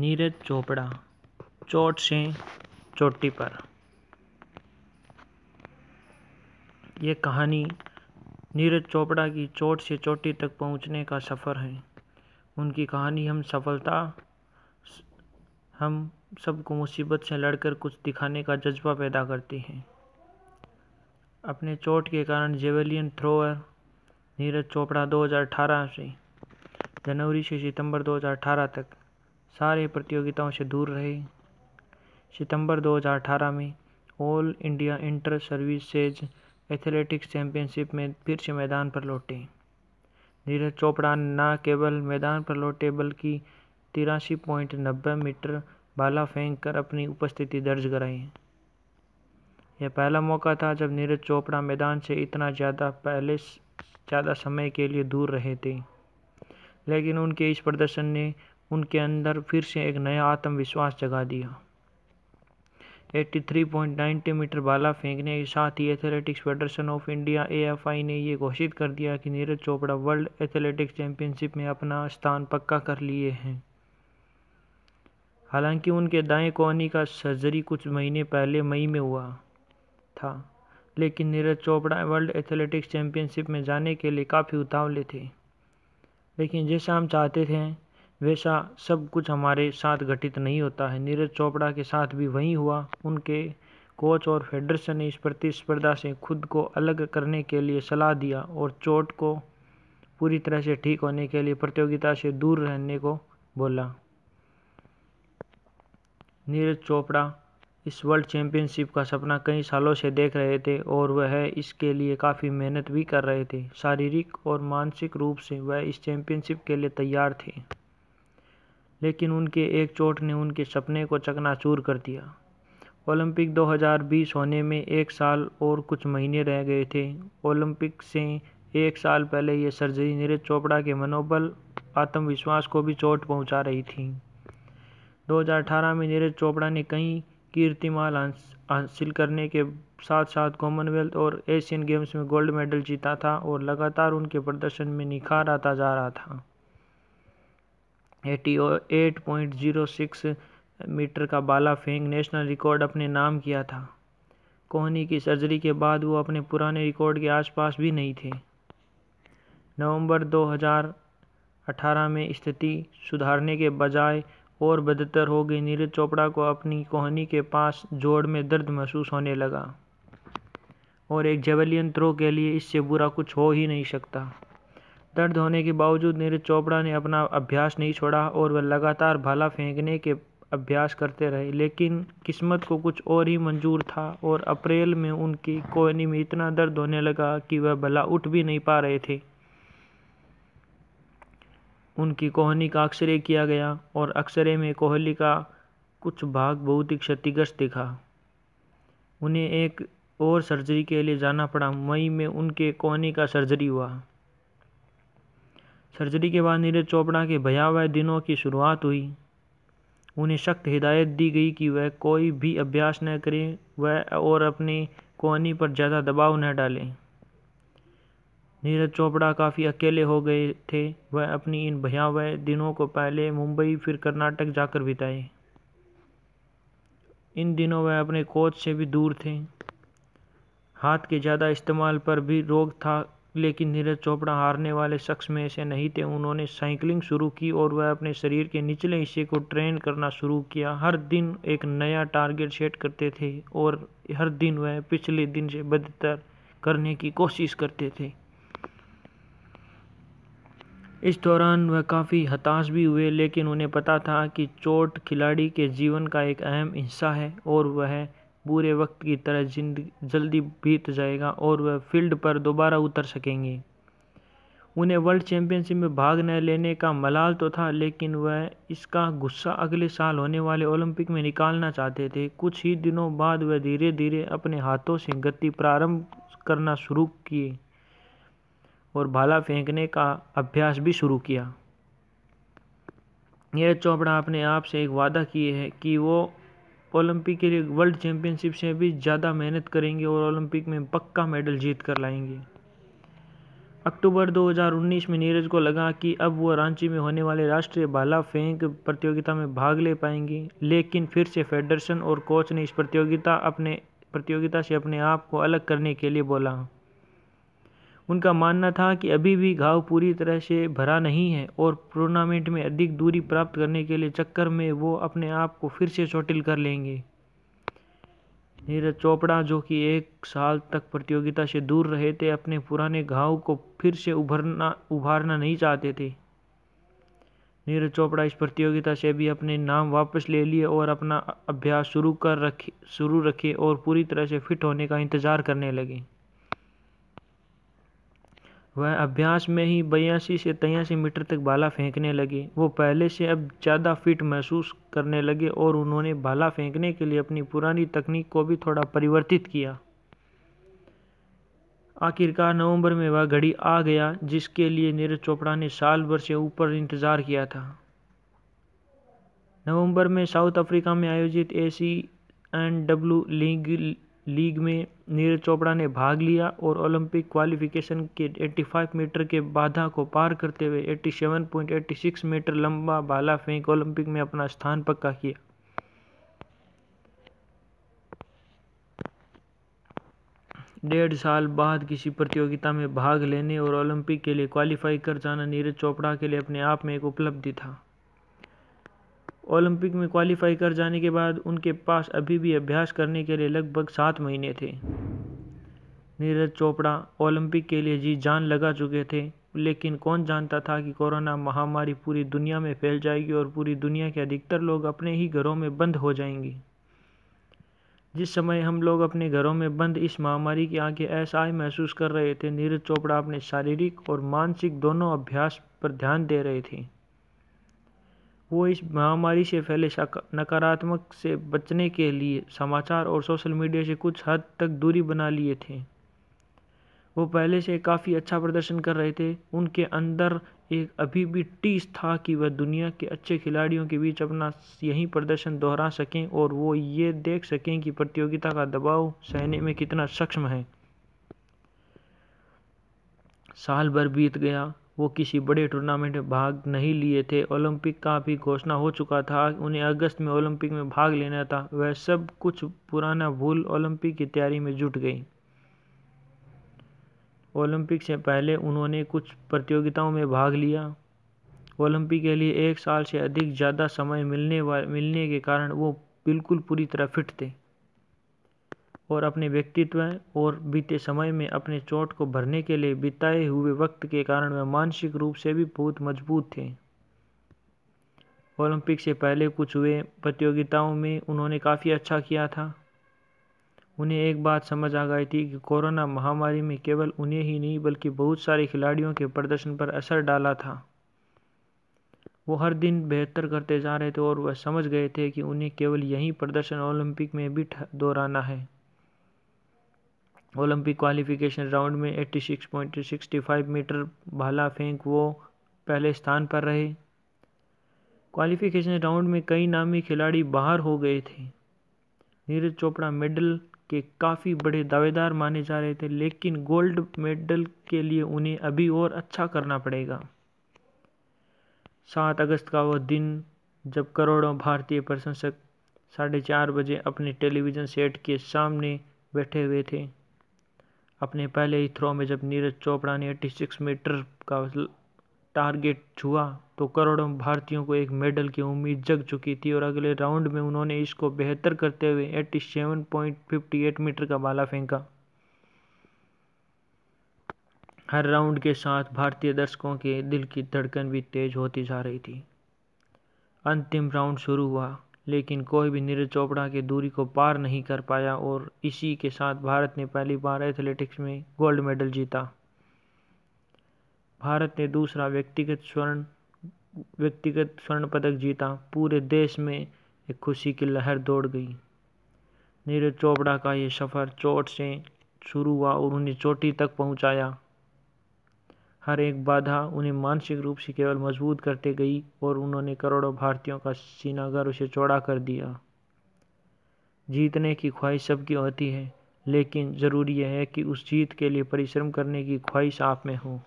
नीरज चोपड़ा चोट से चोटी पर यह कहानी नीरज चोपड़ा की चोट से चोटी तक पहुंचने का सफ़र है उनकी कहानी हम सफलता हम सबको मुसीबत से लड़कर कुछ दिखाने का जज्बा पैदा करती हैं अपने चोट के कारण जेवेलियन थ्रोअर नीरज चोपड़ा 2018 से जनवरी से सितंबर 2018 तक सारे प्रतियोगिताओं से दूर रहे सितंबर 2018 में all India inter services athletics championship में फिर से मैदान पर लौटे नीरज चोपड़ा न केवल मैदान पर लौटे बल्कि तिरासी पॉइंट नब्बे मीटर बाला फेंक कर अपनी उपस्थिति दर्ज कराई यह पहला मौका था जब नीरज चोपड़ा मैदान से इतना ज़्यादा पहले ज़्यादा समय के लिए दूर रहे थे लेकिन उनके इस प्रदर्शन ने उनके अंदर फिर से एक नया आत्मविश्वास जगा दिया 83.90 मीटर बाला फेंकने के साथ ही एथलेटिक्स फेडरेशन ऑफ इंडिया ए ने यह घोषित कर दिया कि Neeraj Chopra world athletics championship में अपना स्थान पक्का कर लिए हैं हालांकि उनके दाएं कोहनी का सर्जरी कुछ महीने पहले मई में हुआ था लेकिन Neeraj Chopra world athletics championship में जाने के लिए काफ़ी उतावले थे लेकिन जैसा हम चाहते थे वैसा सब कुछ हमारे साथ घटित नहीं होता है नीरज चोपड़ा के साथ भी वही हुआ उनके कोच और फेडरेशन ने इस प्रतिस्पर्धा से खुद को अलग करने के लिए सलाह दिया और चोट को पूरी तरह से ठीक होने के लिए प्रतियोगिता से दूर रहने को बोला नीरज चोपड़ा इस वर्ल्ड चैंपियनशिप का सपना कई सालों से देख रहे थे और वह इसके लिए काफ़ी मेहनत भी कर रहे थे शारीरिक और मानसिक रूप से वह इस चैंपियनशिप के लिए तैयार थे लेकिन उनके एक चोट ने उनके सपने को चकनाचूर कर दिया ओलंपिक 2020 होने में एक साल और कुछ महीने रह गए थे ओलंपिक से एक साल पहले ये सर्जरी नीरज चोपड़ा के मनोबल आत्मविश्वास को भी चोट पहुंचा रही थी 2018 में नीरज चोपड़ा ने कई कीर्तिमान हासिल करने के साथ साथ कॉमनवेल्थ और एशियन गेम्स में गोल्ड मेडल जीता था और लगातार उनके प्रदर्शन में निखार आता जा रहा था eighty eight point zero six metre का बाला फेंक नेशनल रिकॉर्ड अपने नाम किया था कोहनी की सर्जरी के बाद वो अपने पुराने रिकॉर्ड के आसपास भी नहीं थे नवंबर 2018 में स्थिति सुधारने के बजाय और बदतर हो गई नीरज चोपड़ा को अपनी कोहनी के पास जोड़ में दर्द महसूस होने लगा और एक जेवलियन थ्रो के लिए इससे बुरा कुछ हो ही नहीं सकता दर्द होने के बावजूद नीरज चोपड़ा ने अपना अभ्यास नहीं छोड़ा और वह लगातार भाला फेंकने के अभ्यास करते रहे लेकिन किस्मत को कुछ और ही मंजूर था और अप्रैल में उनकी कोहनी में इतना दर्द होने लगा कि वह भला उठ भी नहीं पा रहे थे उनकी कोहनी का एक्सरे किया गया और एक्सरे में कोहली का कुछ भाग बहुत ही क्षतिग्रस्त दिखा उन्हें एक और सर्जरी के लिए जाना पड़ा मई में उनके कोहनी का सर्जरी हुआ सर्जरी के बाद नीरज चोपड़ा के भयावह दिनों की शुरुआत हुई उन्हें सख्त हिदायत दी गई कि वह कोई भी अभ्यास न करें वह और अपनी कोहनी पर ज़्यादा दबाव न डालें नीरज चोपड़ा काफ़ी अकेले हो गए थे वह अपनी इन भयावह दिनों को पहले मुंबई फिर कर्नाटक जाकर बिताए इन दिनों वह अपने कोच से भी दूर थे हाथ के ज़्यादा इस्तेमाल पर भी रोक था लेकिन नीरज चोपड़ा हारने वाले शख्स में ऐसे नहीं थे उन्होंने साइकिलिंग शुरू की और वह अपने शरीर के निचले हिस्से को ट्रेन करना शुरू किया हर दिन एक नया टारगेट सेट करते थे और हर दिन वह पिछले दिन से बदतर करने की कोशिश करते थे इस दौरान वह काफ़ी हताश भी हुए लेकिन उन्हें पता था कि चोट खिलाड़ी के जीवन का एक अहम हिस्सा है और वह बुरे वक्त की तरह जिंदगी जल्दी बीत जाएगा और वह फील्ड पर दोबारा उतर सकेंगे उन्हें वर्ल्ड चैंपियनशिप में भाग न लेने का मलाल तो था लेकिन वह इसका गुस्सा अगले साल होने वाले ओलंपिक में निकालना चाहते थे कुछ ही दिनों बाद वह धीरे धीरे अपने हाथों से गति प्रारंभ करना शुरू किए और भाला फेंकने का अभ्यास भी शुरू किया नीरज चोपड़ा अपने आप से एक वादा किए है कि वो ओलंपिक के लिए वर्ल्ड चैम्पियनशिप से भी ज़्यादा मेहनत करेंगे और ओलंपिक में पक्का मेडल जीत कर लाएंगे अक्टूबर 2019 में नीरज को लगा कि अब वह रांची में होने वाले राष्ट्रीय भाला फेंक प्रतियोगिता में भाग ले पाएंगे लेकिन फिर से फेडरेशन और कोच ने इस प्रतियोगिता अपने प्रतियोगिता से अपने आप को अलग करने के लिए बोला उनका मानना था कि अभी भी घाव पूरी तरह से भरा नहीं है और टूर्नामेंट में अधिक दूरी प्राप्त करने के लिए चक्कर में वो अपने आप को फिर से चोटिल कर लेंगे नीरज चोपड़ा जो कि एक साल तक प्रतियोगिता से दूर रहे थे अपने पुराने घाव को फिर से उभरना उभारना नहीं चाहते थे नीरज चोपड़ा इस प्रतियोगिता से भी अपने नाम वापस ले लिए और अपना अभ्यास शुरू कर रखे शुरू रखे और पूरी तरह से फिट होने का इंतज़ार करने लगे वह अभ्यास में ही बयासी से तयासी मीटर तक भाला फेंकने लगे वो पहले से अब ज़्यादा फिट महसूस करने लगे और उन्होंने भाला फेंकने के लिए अपनी पुरानी तकनीक को भी थोड़ा परिवर्तित किया आखिरकार नवंबर में वह घड़ी आ गया जिसके लिए नीरज चोपड़ा ने साल भर से ऊपर इंतज़ार किया था नवंबर में साउथ अफ्रीका में आयोजित A C and W league league में नीरज चोपड़ा ने भाग लिया और ओलंपिक क्वालिफिकेशन के 85 मीटर के बाधा को पार करते हुए 87.86 मीटर लंबा भाला फेंक ओलंपिक में अपना स्थान पक्का किया डेढ़ साल बाद किसी प्रतियोगिता में भाग लेने और ओलंपिक के लिए क्वालिफाई कर जाना नीरज चोपड़ा के लिए अपने आप में एक उपलब्धि था ओलंपिक में क्वालिफाई कर जाने के बाद उनके पास अभी भी अभ्यास करने के लिए लगभग सात महीने थे नीरज चोपड़ा ओलंपिक के लिए जी जान लगा चुके थे लेकिन कौन जानता था कि कोरोना महामारी पूरी दुनिया में फैल जाएगी और पूरी दुनिया के अधिकतर लोग अपने ही घरों में बंद हो जाएंगे जिस समय हम लोग अपने घरों में बंद इस महामारी की आंखें ऐसा ही महसूस कर रहे थे नीरज चोपड़ा अपने शारीरिक और मानसिक दोनों अभ्यास पर ध्यान दे रहे थे वो इस महामारी से फैले नकारात्मक से बचने के लिए समाचार और सोशल मीडिया से कुछ हद तक दूरी बना लिए थे वो पहले से काफ़ी अच्छा प्रदर्शन कर रहे थे उनके अंदर एक अभी भी टीस था कि वह दुनिया के अच्छे खिलाड़ियों के बीच अपना यही प्रदर्शन दोहरा सकें और वो ये देख सकें कि प्रतियोगिता का दबाव सहने में कितना सक्षम है साल भर बीत गया वो किसी बड़े टूर्नामेंट में भाग नहीं लिए थे ओलंपिक का भी घोषणा हो चुका था उन्हें अगस्त में ओलंपिक में भाग लेना था वह सब कुछ पुराना भूल ओलंपिक की तैयारी में जुट गई ओलंपिक से पहले उन्होंने कुछ प्रतियोगिताओं में भाग लिया ओलंपिक के लिए एक साल से अधिक ज़्यादा समय मिलने मिलने के कारण वो बिल्कुल पूरी तरह फिट थे और अपने व्यक्तित्व और बीते समय में अपने चोट को भरने के लिए बिताए हुए वक्त के कारण वह मानसिक रूप से भी बहुत मजबूत थे ओलंपिक से पहले कुछ हुए प्रतियोगिताओं में उन्होंने काफ़ी अच्छा किया था उन्हें एक बात समझ आ गई थी कि कोरोना महामारी में केवल उन्हें ही नहीं बल्कि बहुत सारे खिलाड़ियों के प्रदर्शन पर असर डाला था वो हर दिन बेहतर करते जा रहे थे और वह समझ गए थे कि उन्हें केवल यही प्रदर्शन ओलंपिक में भी दोहराना है ओलंपिक क्वालिफिकेशन राउंड में 86.65 मीटर भाला फेंक वो पहले स्थान पर रहे क्वालिफिकेशन राउंड में कई नामी खिलाड़ी बाहर हो गए थे नीरज चोपड़ा मेडल के काफ़ी बड़े दावेदार माने जा रहे थे लेकिन गोल्ड मेडल के लिए उन्हें अभी और अच्छा करना पड़ेगा सात अगस्त का वह दिन जब करोड़ों भारतीय प्रशंसक साढ़े चार बजे अपने टेलीविज़न सेट के सामने बैठे हुए थे अपने पहले ही थ्रो में जब नीरज चोपड़ा ने 86 मीटर का टारगेट छुआ तो करोड़ों भारतीयों को एक मेडल की उम्मीद जग चुकी थी और अगले राउंड में उन्होंने इसको बेहतर करते हुए 87.58 मीटर का बाला फेंका हर राउंड के साथ भारतीय दर्शकों के दिल की धड़कन भी तेज होती जा रही थी अंतिम राउंड शुरू हुआ लेकिन कोई भी नीरज चोपड़ा की दूरी को पार नहीं कर पाया और इसी के साथ भारत ने पहली बार एथलेटिक्स में गोल्ड मेडल जीता भारत ने दूसरा व्यक्तिगत स्वर्ण व्यक्तिगत स्वर्ण पदक जीता पूरे देश में एक खुशी की लहर दौड़ गई नीरज चोपड़ा का ये सफ़र चोट से शुरू हुआ और उन्हें चोटी तक पहुंचाया हर एक बाधा उन्हें मानसिक रूप से केवल मजबूत करते गई और उन्होंने करोड़ों भारतीयों का सीनागर उसे चौड़ा कर दिया जीतने की ख्वाहिश सबकी होती है लेकिन ज़रूरी यह है कि उस जीत के लिए परिश्रम करने की ख्वाहिश आप में हो